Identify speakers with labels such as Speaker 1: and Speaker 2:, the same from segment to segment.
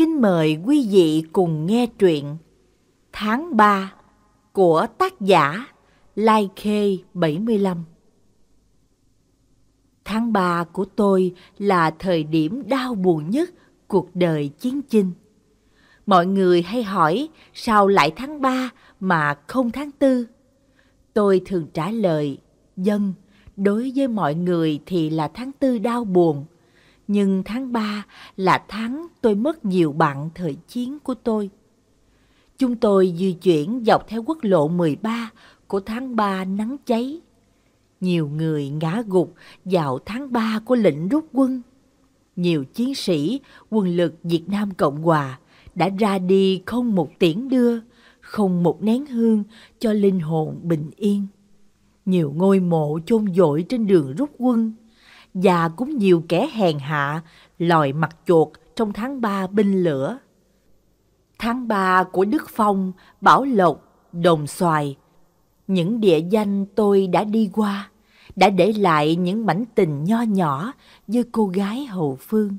Speaker 1: Kính mời quý vị cùng nghe truyện Tháng 3 của tác giả Lai Khê 75 Tháng 3 của tôi là thời điểm đau buồn nhất cuộc đời chiến chinh. Mọi người hay hỏi sao lại tháng 3 mà không tháng 4? Tôi thường trả lời, dân, đối với mọi người thì là tháng 4 đau buồn, nhưng tháng 3 là tháng tôi mất nhiều bạn thời chiến của tôi. Chúng tôi di chuyển dọc theo quốc lộ 13 của tháng 3 nắng cháy. Nhiều người ngã gục vào tháng 3 của lệnh rút quân. Nhiều chiến sĩ quân lực Việt Nam Cộng Hòa đã ra đi không một tiễn đưa, không một nén hương cho linh hồn bình yên. Nhiều ngôi mộ chôn dội trên đường rút quân và cũng nhiều kẻ hèn hạ lòi mặt chuột trong tháng ba binh lửa. Tháng ba của Đức Phong, Bảo Lộc, Đồng Xoài, những địa danh tôi đã đi qua đã để lại những mảnh tình nho nhỏ với cô gái hậu phương.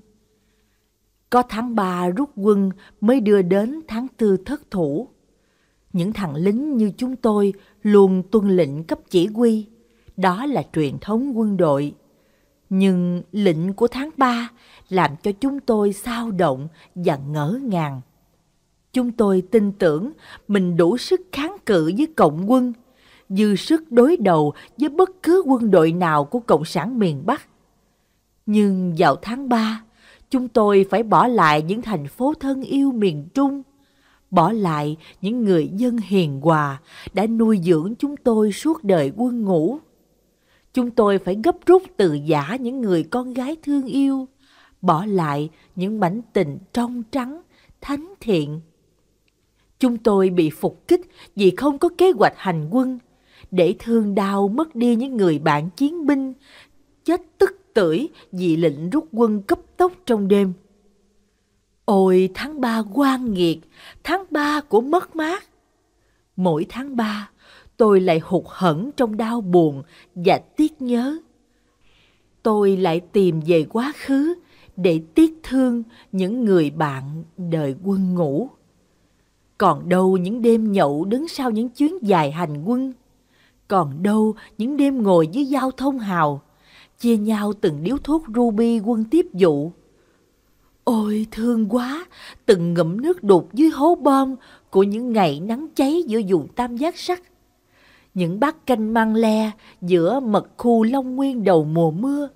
Speaker 1: Có tháng ba rút quân mới đưa đến tháng tư thất thủ. Những thằng lính như chúng tôi luôn tuân lệnh cấp chỉ huy. Đó là truyền thống quân đội. Nhưng lệnh của tháng 3 làm cho chúng tôi sao động và ngỡ ngàng. Chúng tôi tin tưởng mình đủ sức kháng cự với cộng quân, dư sức đối đầu với bất cứ quân đội nào của Cộng sản miền Bắc. Nhưng vào tháng 3, chúng tôi phải bỏ lại những thành phố thân yêu miền Trung, bỏ lại những người dân hiền hòa đã nuôi dưỡng chúng tôi suốt đời quân ngũ chúng tôi phải gấp rút từ giả những người con gái thương yêu, bỏ lại những mảnh tình trong trắng, thánh thiện. Chúng tôi bị phục kích vì không có kế hoạch hành quân, để thương đau mất đi những người bạn chiến binh, chết tức tưởi vì lệnh rút quân cấp tốc trong đêm. Ôi tháng ba quan nghiệt, tháng ba của mất mát. Mỗi tháng ba, tôi lại hụt hẫng trong đau buồn và tiếc nhớ tôi lại tìm về quá khứ để tiếc thương những người bạn đời quân ngủ còn đâu những đêm nhậu đứng sau những chuyến dài hành quân còn đâu những đêm ngồi dưới giao thông hào chia nhau từng điếu thuốc ruby quân tiếp dụ ôi thương quá từng ngụm nước đục dưới hố bom của những ngày nắng cháy giữa vùng tam giác sắt những bát canh măng le giữa mật khu Long Nguyên đầu mùa mưa,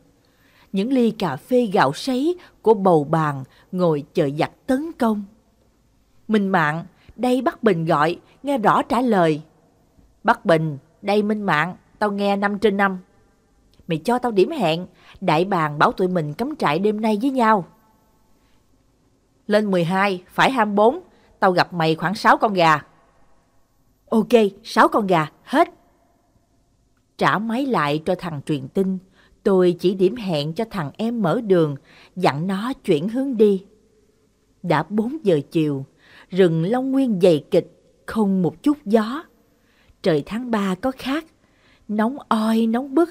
Speaker 1: những ly cà phê gạo sấy của bầu bàn ngồi chờ giặc tấn công. Minh Mạng, đây Bắc Bình gọi, nghe rõ trả lời. Bắc Bình, đây Minh Mạng, tao nghe năm trên năm. Mày cho tao điểm hẹn, đại bàng bảo tụi mình cắm trại đêm nay với nhau. Lên 12, phải 24, tao gặp mày khoảng 6 con gà. Ok, sáu con gà, hết. Trả máy lại cho thằng truyền tin, tôi chỉ điểm hẹn cho thằng em mở đường, dặn nó chuyển hướng đi. Đã 4 giờ chiều, rừng Long Nguyên dày kịch, không một chút gió. Trời tháng 3 có khác, nóng oi nóng bức.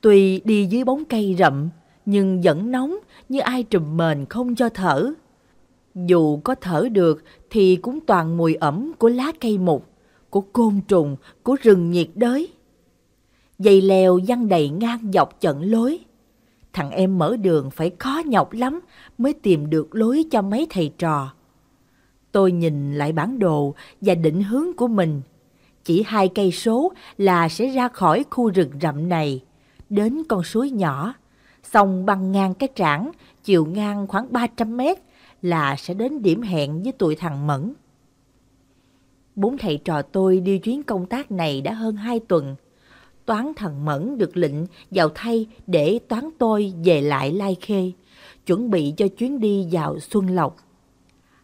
Speaker 1: Tùy đi dưới bóng cây rậm, nhưng vẫn nóng như ai trùm mền không cho thở. Dù có thở được thì cũng toàn mùi ẩm của lá cây mục, của côn trùng, của rừng nhiệt đới. Dây leo văng đầy ngang dọc chận lối. Thằng em mở đường phải khó nhọc lắm mới tìm được lối cho mấy thầy trò. Tôi nhìn lại bản đồ và định hướng của mình. Chỉ hai cây số là sẽ ra khỏi khu rừng rậm này, đến con suối nhỏ, xong băng ngang cái trảng, chiều ngang khoảng 300 mét là sẽ đến điểm hẹn với tụi thằng Mẫn. Bốn thầy trò tôi đi chuyến công tác này đã hơn hai tuần. Toán thằng Mẫn được lệnh vào thay để toán tôi về lại Lai Khê, chuẩn bị cho chuyến đi vào Xuân Lộc.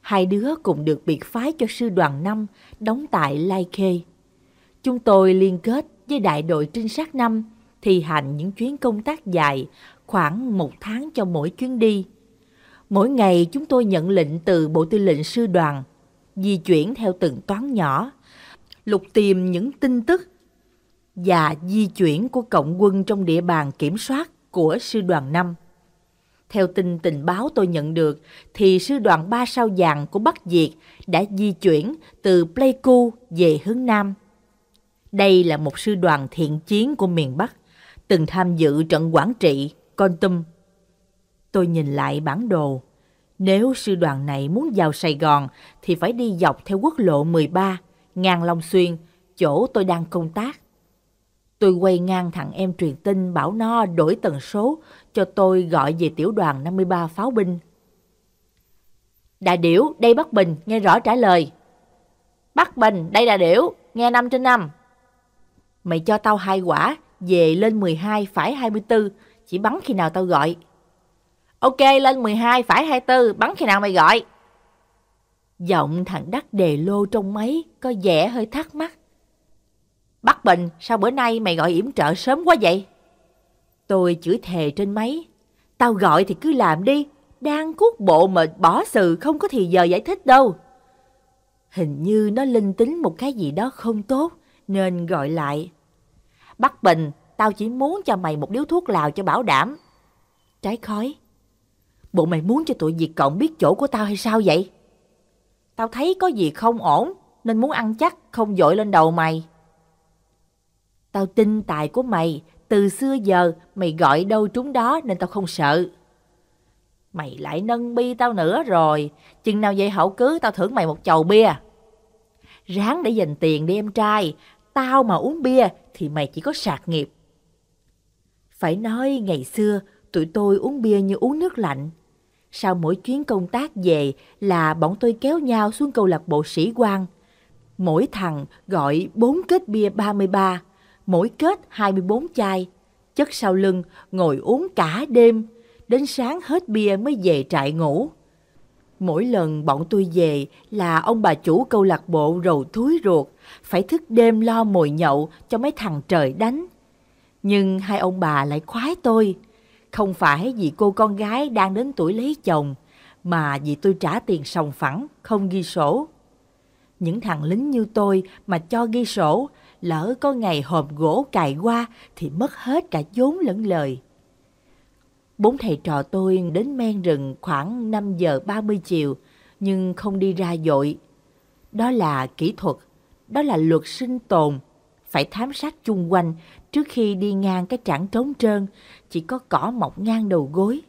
Speaker 1: Hai đứa cùng được biệt phái cho sư đoàn 5 đóng tại Lai Khê. Chúng tôi liên kết với đại đội trinh sát 5 thi hành những chuyến công tác dài khoảng một tháng cho mỗi chuyến đi. Mỗi ngày chúng tôi nhận lệnh từ Bộ Tư lệnh Sư đoàn, di chuyển theo từng toán nhỏ, lục tìm những tin tức và di chuyển của cộng quân trong địa bàn kiểm soát của Sư đoàn 5. Theo tin tình báo tôi nhận được, thì Sư đoàn 3 sao vàng của Bắc Việt đã di chuyển từ Pleiku về hướng Nam. Đây là một sư đoàn thiện chiến của miền Bắc, từng tham dự trận quản Trị, Con Tum Tôi nhìn lại bản đồ. Nếu sư đoàn này muốn vào Sài Gòn thì phải đi dọc theo quốc lộ 13, ngang Long Xuyên, chỗ tôi đang công tác. Tôi quay ngang thằng em truyền tin bảo nó đổi tần số cho tôi gọi về tiểu đoàn 53 pháo binh. đại Điểu, đây Bắc Bình, nghe rõ trả lời. Bắc Bình, đây đại Điểu, nghe 5 trên 5. Mày cho tao hai quả, về lên 12 phải 24, chỉ bắn khi nào tao gọi. Ok, lên 12, phải 24, bắn khi nào mày gọi? Giọng thằng Đắc đề lô trong máy, có vẻ hơi thắc mắc. Bắc Bình, sao bữa nay mày gọi yểm trợ sớm quá vậy? Tôi chửi thề trên máy. Tao gọi thì cứ làm đi, đang cuốc bộ mà bỏ sự không có thì giờ giải thích đâu. Hình như nó linh tính một cái gì đó không tốt, nên gọi lại. Bắc Bình, tao chỉ muốn cho mày một điếu thuốc lào cho bảo đảm. Trái khói, Bộ mày muốn cho tụi diệt Cộng biết chỗ của tao hay sao vậy? Tao thấy có gì không ổn nên muốn ăn chắc không dội lên đầu mày. Tao tin tài của mày, từ xưa giờ mày gọi đâu trúng đó nên tao không sợ. Mày lại nâng bi tao nữa rồi, chừng nào vậy hậu cứ tao thưởng mày một chầu bia. Ráng để dành tiền đi em trai, tao mà uống bia thì mày chỉ có sạc nghiệp. Phải nói ngày xưa tụi tôi uống bia như uống nước lạnh, sau mỗi chuyến công tác về là bọn tôi kéo nhau xuống câu lạc bộ sĩ quan. Mỗi thằng gọi 4 kết bia 33, mỗi kết 24 chai. Chất sau lưng ngồi uống cả đêm, đến sáng hết bia mới về trại ngủ. Mỗi lần bọn tôi về là ông bà chủ câu lạc bộ rầu thúi ruột, phải thức đêm lo mồi nhậu cho mấy thằng trời đánh. Nhưng hai ông bà lại khoái tôi. Không phải vì cô con gái đang đến tuổi lấy chồng, mà vì tôi trả tiền sòng phẳng, không ghi sổ. Những thằng lính như tôi mà cho ghi sổ, lỡ có ngày hòm gỗ cài qua thì mất hết cả vốn lẫn lời. Bốn thầy trò tôi đến men rừng khoảng 5 giờ 30 chiều, nhưng không đi ra dội. Đó là kỹ thuật, đó là luật sinh tồn, phải thám sát chung quanh Trước khi đi ngang cái trảng trống trơn, chỉ có cỏ mọc ngang đầu gối.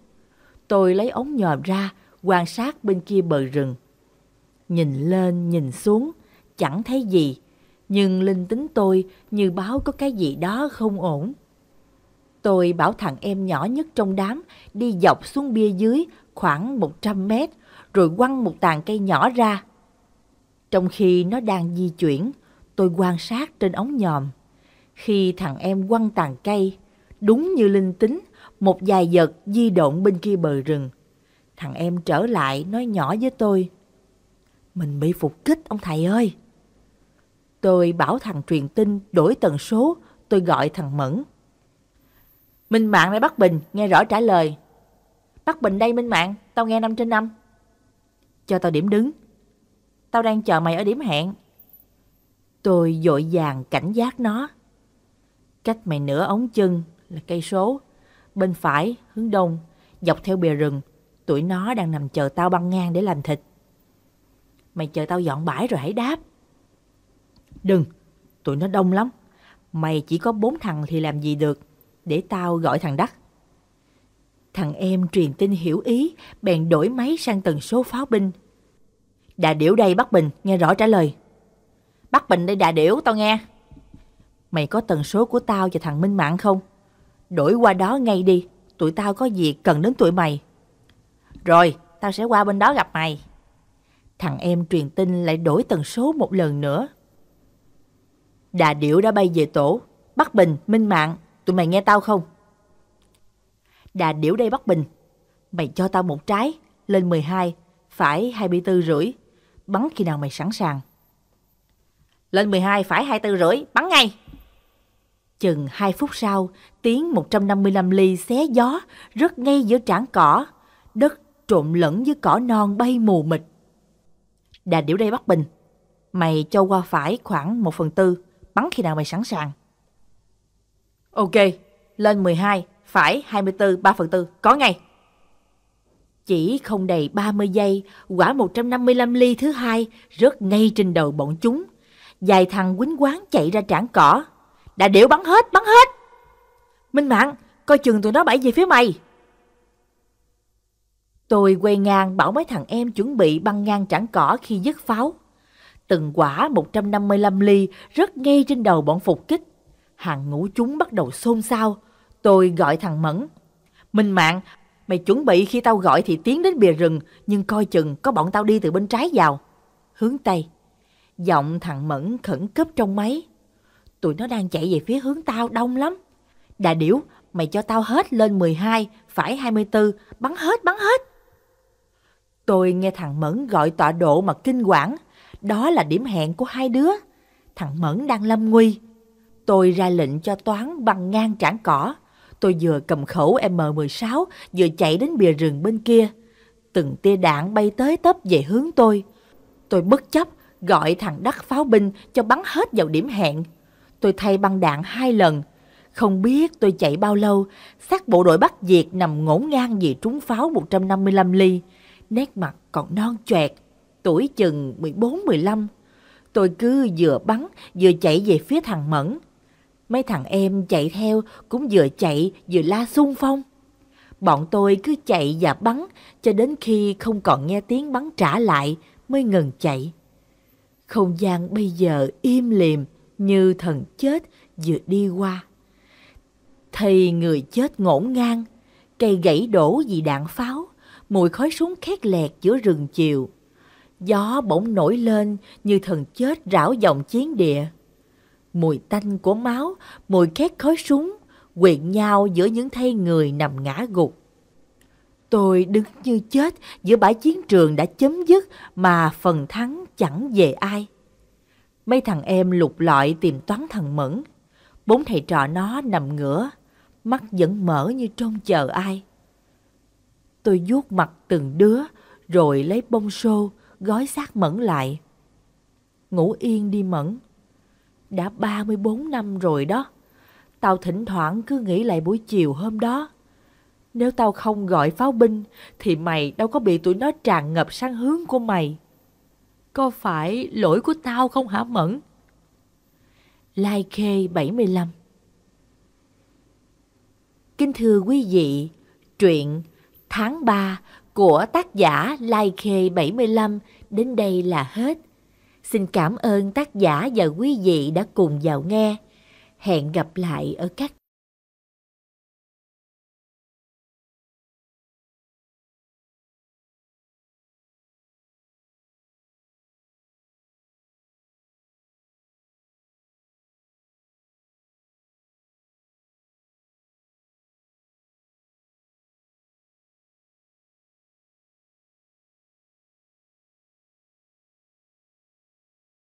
Speaker 1: Tôi lấy ống nhòm ra, quan sát bên kia bờ rừng. Nhìn lên, nhìn xuống, chẳng thấy gì. Nhưng linh tính tôi như báo có cái gì đó không ổn. Tôi bảo thằng em nhỏ nhất trong đám đi dọc xuống bia dưới khoảng 100 mét rồi quăng một tàn cây nhỏ ra. Trong khi nó đang di chuyển, tôi quan sát trên ống nhòm. Khi thằng em quăng tàn cây, đúng như linh tính, một vài giật di động bên kia bờ rừng. Thằng em trở lại nói nhỏ với tôi. Mình bị phục kích ông thầy ơi. Tôi bảo thằng truyền tin đổi tần số, tôi gọi thằng Mẫn. Minh Mạng lại Bắc Bình, nghe rõ trả lời. Bắc Bình đây Minh Mạng, tao nghe 5 trên 5. Cho tao điểm đứng. Tao đang chờ mày ở điểm hẹn. Tôi dội vàng cảnh giác nó. Cách mày nửa ống chân là cây số. Bên phải, hướng đông, dọc theo bìa rừng, tụi nó đang nằm chờ tao băng ngang để làm thịt. Mày chờ tao dọn bãi rồi hãy đáp. Đừng, tụi nó đông lắm. Mày chỉ có bốn thằng thì làm gì được. Để tao gọi thằng Đắc. Thằng em truyền tin hiểu ý, bèn đổi máy sang tần số pháo binh. Đà điểu đây bắt Bình, nghe rõ trả lời. bắt Bình đây đà điểu, tao nghe. Mày có tần số của tao và thằng Minh Mạng không? Đổi qua đó ngay đi, tụi tao có việc cần đến tụi mày. Rồi, tao sẽ qua bên đó gặp mày. Thằng em truyền tin lại đổi tần số một lần nữa. Đà điểu đã bay về tổ. Bắc Bình, Minh Mạng, tụi mày nghe tao không? Đà điểu đây Bắc Bình. Mày cho tao một trái, lên 12, phải 24 rưỡi. Bắn khi nào mày sẵn sàng. Lên 12 phải 24 rưỡi, bắn ngay. Chừng 2 phút sau, tiếng 155 ly xé gió, rớt ngay giữa trảng cỏ. Đất trộn lẫn với cỏ non bay mù mịt. Đà điểu đây bắt Bình, mày cho qua phải khoảng 1 phần tư, bắn khi nào mày sẵn sàng. Ok, lên 12, phải 24, 3 phần tư, có ngay. Chỉ không đầy 30 giây, quả 155 ly thứ hai rớt ngay trên đầu bọn chúng. Dài thằng quýnh quán chạy ra trảng cỏ, Đà điểu bắn hết, bắn hết. Minh Mạng, coi chừng tụi nó bẫy về phía mày. Tôi quay ngang bảo mấy thằng em chuẩn bị băng ngang trảng cỏ khi dứt pháo. Từng quả 155 ly rất ngay trên đầu bọn phục kích. Hàng ngũ chúng bắt đầu xôn xao. Tôi gọi thằng Mẫn. Minh Mạng, mày chuẩn bị khi tao gọi thì tiến đến bìa rừng, nhưng coi chừng có bọn tao đi từ bên trái vào. Hướng Tây. Giọng thằng Mẫn khẩn cấp trong máy. Tụi nó đang chạy về phía hướng tao đông lắm. Đà điểu, mày cho tao hết lên 12, phải 24, bắn hết, bắn hết. Tôi nghe thằng Mẫn gọi tọa độ mà kinh quản. Đó là điểm hẹn của hai đứa. Thằng Mẫn đang lâm nguy. Tôi ra lệnh cho Toán bằng ngang trảng cỏ. Tôi vừa cầm khẩu M16, vừa chạy đến bìa rừng bên kia. Từng tia đạn bay tới tấp về hướng tôi. Tôi bất chấp gọi thằng đắc pháo binh cho bắn hết vào điểm hẹn. Tôi thay băng đạn hai lần. Không biết tôi chạy bao lâu, xác bộ đội Bắc Việt nằm ngổn ngang vì trúng pháo 155 ly. Nét mặt còn non choẹt, tuổi chừng 14-15. Tôi cứ vừa bắn, vừa chạy về phía thằng Mẫn. Mấy thằng em chạy theo cũng vừa chạy vừa la xung phong. Bọn tôi cứ chạy và bắn cho đến khi không còn nghe tiếng bắn trả lại mới ngừng chạy. Không gian bây giờ im lìm, như thần chết vừa đi qua. Thì người chết ngổn ngang, cây gãy đổ vì đạn pháo, mùi khói súng khét lẹt giữa rừng chiều. Gió bỗng nổi lên như thần chết rảo dòng chiến địa. Mùi tanh của máu, mùi khét khói súng, quyện nhau giữa những thây người nằm ngã gục. Tôi đứng như chết giữa bãi chiến trường đã chấm dứt mà phần thắng chẳng về ai. Mấy thằng em lục lọi tìm toán thằng Mẫn. Bốn thầy trò nó nằm ngửa, mắt vẫn mở như trông chờ ai. Tôi vuốt mặt từng đứa, rồi lấy bông xô, gói xác Mẫn lại. Ngủ yên đi Mẫn. Đã 34 năm rồi đó. Tao thỉnh thoảng cứ nghĩ lại buổi chiều hôm đó. Nếu tao không gọi pháo binh, thì mày đâu có bị tụi nó tràn ngập sang hướng của mày. Có phải lỗi của tao không hả Mẫn? Lai Khê 75 Kính thưa quý vị, truyện Tháng 3 của tác giả Lai Khê 75 đến đây là hết. Xin cảm ơn tác giả và quý vị đã cùng vào nghe. Hẹn gặp lại ở các